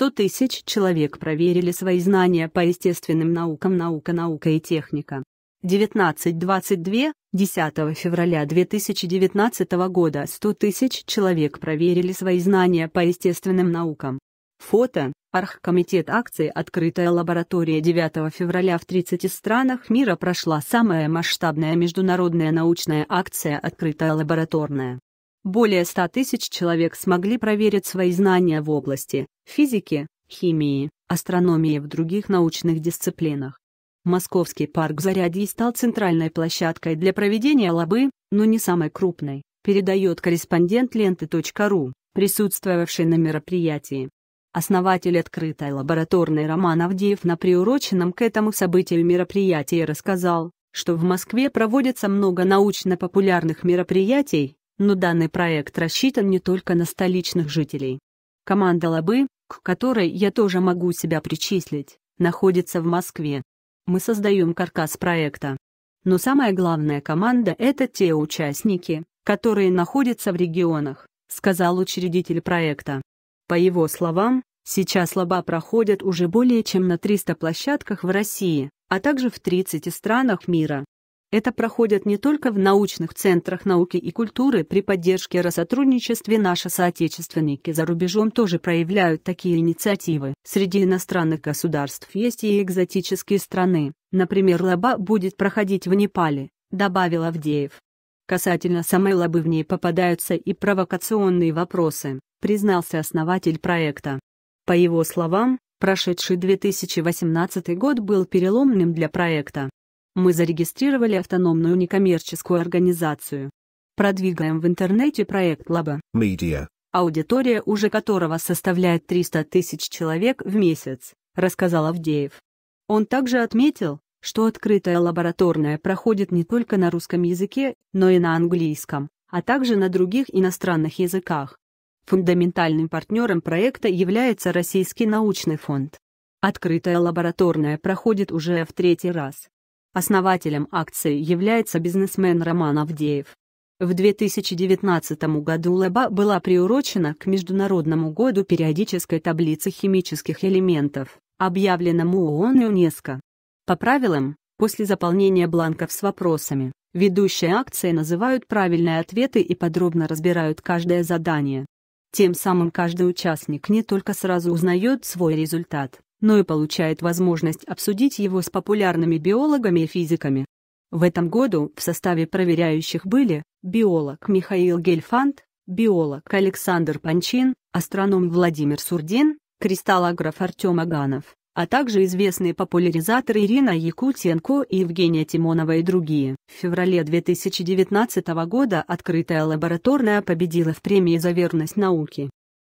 100 тысяч человек проверили свои знания по естественным наукам «Наука, наука и техника». 19.22, 10 февраля 2019 года 100 тысяч человек проверили свои знания по естественным наукам. Фото. Архкомитет акции «Открытая лаборатория» 9 февраля в 30 странах мира прошла самая масштабная международная научная акция «Открытая лабораторная». Более 100 тысяч человек смогли проверить свои знания в области физики, химии, астрономии и в других научных дисциплинах. Московский парк Зарядье стал центральной площадкой для проведения лабы, но не самой крупной, передает корреспондент ленты.ру, присутствовавший на мероприятии. Основатель открытой лабораторной Роман Авдеев на приуроченном к этому событию мероприятии рассказал, что в Москве проводится много научно-популярных мероприятий, но данный проект рассчитан не только на столичных жителей. Команда Лабы, к которой я тоже могу себя причислить, находится в Москве. Мы создаем каркас проекта. Но самая главная команда – это те участники, которые находятся в регионах, сказал учредитель проекта. По его словам, сейчас Лаба проходят уже более чем на 300 площадках в России, а также в 30 странах мира. Это проходит не только в научных центрах науки и культуры, при поддержке и Россотрудничестве наши соотечественники за рубежом тоже проявляют такие инициативы. Среди иностранных государств есть и экзотические страны, например, лаба будет проходить в Непале, добавил Авдеев. Касательно самой лабы в ней попадаются и провокационные вопросы, признался основатель проекта. По его словам, прошедший 2018 год был переломным для проекта. Мы зарегистрировали автономную некоммерческую организацию. Продвигаем в интернете проект Лаба. Media. Аудитория уже которого составляет 300 тысяч человек в месяц, рассказал Авдеев. Он также отметил, что открытая лабораторная проходит не только на русском языке, но и на английском, а также на других иностранных языках. Фундаментальным партнером проекта является Российский научный фонд. Открытая лабораторная проходит уже в третий раз. Основателем акции является бизнесмен Роман Авдеев. В 2019 году ЛЭБА была приурочена к Международному году периодической таблицы химических элементов, объявленному ООН и ЮНЕСКО. По правилам, после заполнения бланков с вопросами, ведущие акции называют правильные ответы и подробно разбирают каждое задание. Тем самым каждый участник не только сразу узнает свой результат, но и получает возможность обсудить его с популярными биологами и физиками. В этом году в составе проверяющих были биолог Михаил Гельфанд, биолог Александр Панчин, астроном Владимир Сурдин, кристаллограф Артем Аганов, а также известные популяризаторы Ирина Якутенко и Евгения Тимонова и другие. В феврале 2019 года открытая лабораторная победила в премии за верность науки.